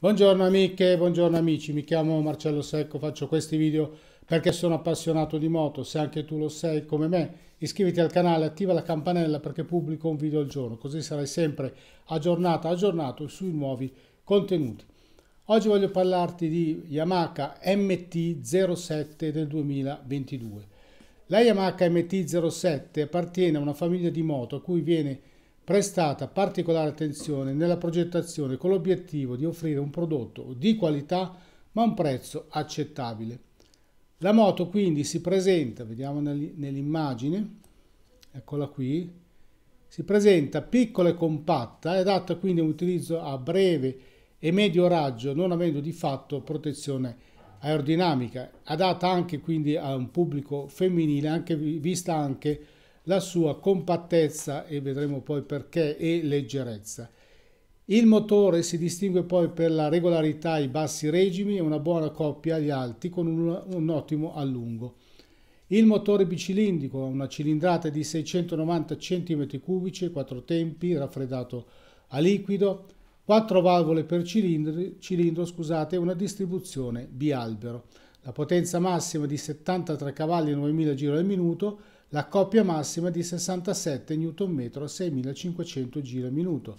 Buongiorno amiche, buongiorno amici, mi chiamo Marcello Secco, faccio questi video perché sono appassionato di moto, se anche tu lo sei come me iscriviti al canale, attiva la campanella perché pubblico un video al giorno, così sarai sempre aggiornato, aggiornato sui nuovi contenuti. Oggi voglio parlarti di Yamaha MT-07 del 2022. La Yamaha MT-07 appartiene a una famiglia di moto a cui viene prestata particolare attenzione nella progettazione con l'obiettivo di offrire un prodotto di qualità ma a un prezzo accettabile. La moto quindi si presenta, vediamo nell'immagine, eccola qui, si presenta piccola e compatta è adatta quindi a un utilizzo a breve e medio raggio non avendo di fatto protezione aerodinamica, adatta anche quindi a un pubblico femminile, anche, vista anche la sua compattezza e vedremo poi perché e leggerezza. Il motore si distingue poi per la regolarità ai bassi regimi e una buona coppia agli alti con un, un ottimo allungo. Il motore bicilindrico ha una cilindrata di 690 cm3, 4 tempi, raffreddato a liquido, 4 valvole per cilindri, cilindro e una distribuzione bialbero. La potenza massima di 73 cavalli e 9000 giri al minuto la coppia massima è di 67 Nm a 6500 giri al minuto.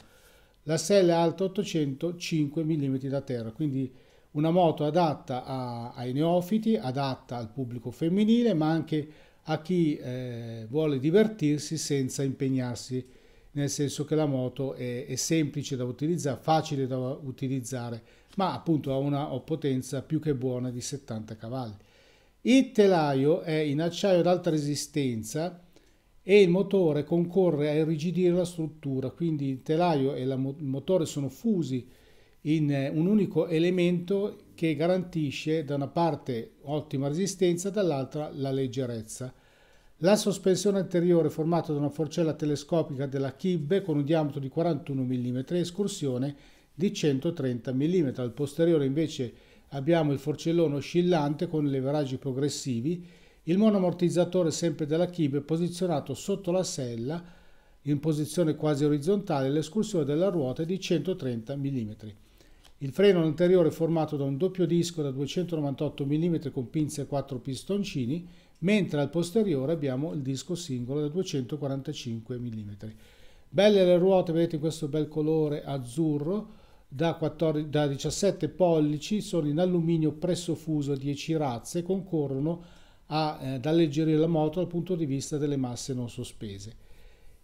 La sella è alta 805 mm da terra, quindi una moto adatta a, ai neofiti, adatta al pubblico femminile, ma anche a chi eh, vuole divertirsi senza impegnarsi, nel senso che la moto è, è, semplice da utilizzare, facile da utilizzare, ma appunto ha una potenza più che buona di 70 cavalli. Il telaio è in acciaio ad alta resistenza e il motore concorre a irrigidire la struttura, quindi il telaio e il motore sono fusi in eh, un unico elemento che garantisce da una parte ottima resistenza, dall'altra la leggerezza. La sospensione anteriore formata da una forcella telescopica della Kibbe con un diametro di 41 mm e escursione di 130 mm, al posteriore invece abbiamo il forcellone oscillante con leveraggi progressivi, il monoamortizzatore sempre della Kib posizionato sotto la sella in posizione quasi orizzontale l'escursione della ruota è di 130 mm. Il freno anteriore è formato da un doppio disco da 298 mm con pinze e 4 pistoncini, mentre al posteriore abbiamo il disco singolo da 245 mm. Belle le ruote, vedete questo bel colore azzurro, da, 14, da 17 pollici, sono in alluminio presso pressofuso 10 razze, concorrono eh, ad eh, alleggerire la moto dal punto di vista delle masse non sospese.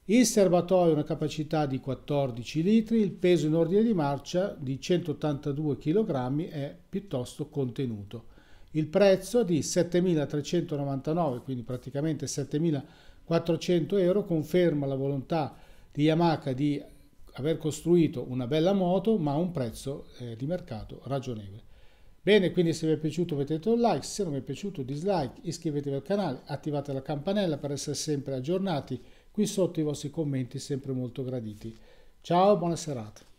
Il serbatoio ha una capacità di 14 litri, il peso in ordine di marcia di 182 kg è piuttosto contenuto. Il prezzo di 7.399, quindi praticamente 7.400 euro, conferma la volontà di Yamaha di aver costruito una bella moto ma a un prezzo eh, di mercato ragionevole. Bene, quindi se vi è piaciuto mettete un like, se non vi è piaciuto dislike, iscrivetevi al canale, attivate la campanella per essere sempre aggiornati, qui sotto i vostri commenti sempre molto graditi. Ciao, buona serata.